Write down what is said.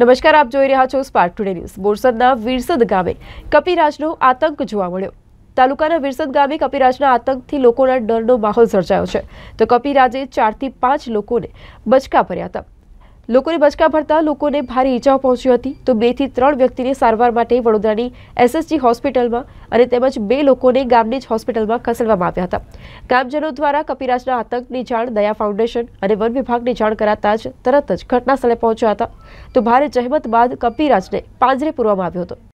નમસ્કાર આપ જોઈ રહ્યા છો સ્પાર્ક ટુડે ન્યૂઝ બોરસદના વિરસદ ગામે કપિરાજનો આતંક જોવા મળ્યો તાલુકાના વિરસદ ગામે કપિરાજના આતંકથી લોકોના ડરનો માહોલ સર્જાયો છે તો કપિરાજે ચારથી પાંચ લોકોને બચકા ભર્યા હતા લોકોને બચકા ભરતા લોકોને ભારે ઈજાઓ પહોંચી હતી તો બેથી ત્રણ વ્યક્તિને સારવાર માટે વડોદરાની એસએસજી હોસ્પિટલમાં અને તેમજ બે લોકોને ગામની જ હોસ્પિટલમાં ખસેડવામાં આવ્યા હતા ગામજનો દ્વારા કપિરાજના આતંકની જાણ દયા ફાઉન્ડેશન અને વન વિભાગની જાણ કરાતા જ તરત જ ઘટનાસ્થળે પહોંચ્યા હતા તો ભારે જહેમત બાદ કપિરાજને પાંજરે પૂરવામાં આવ્યો હતો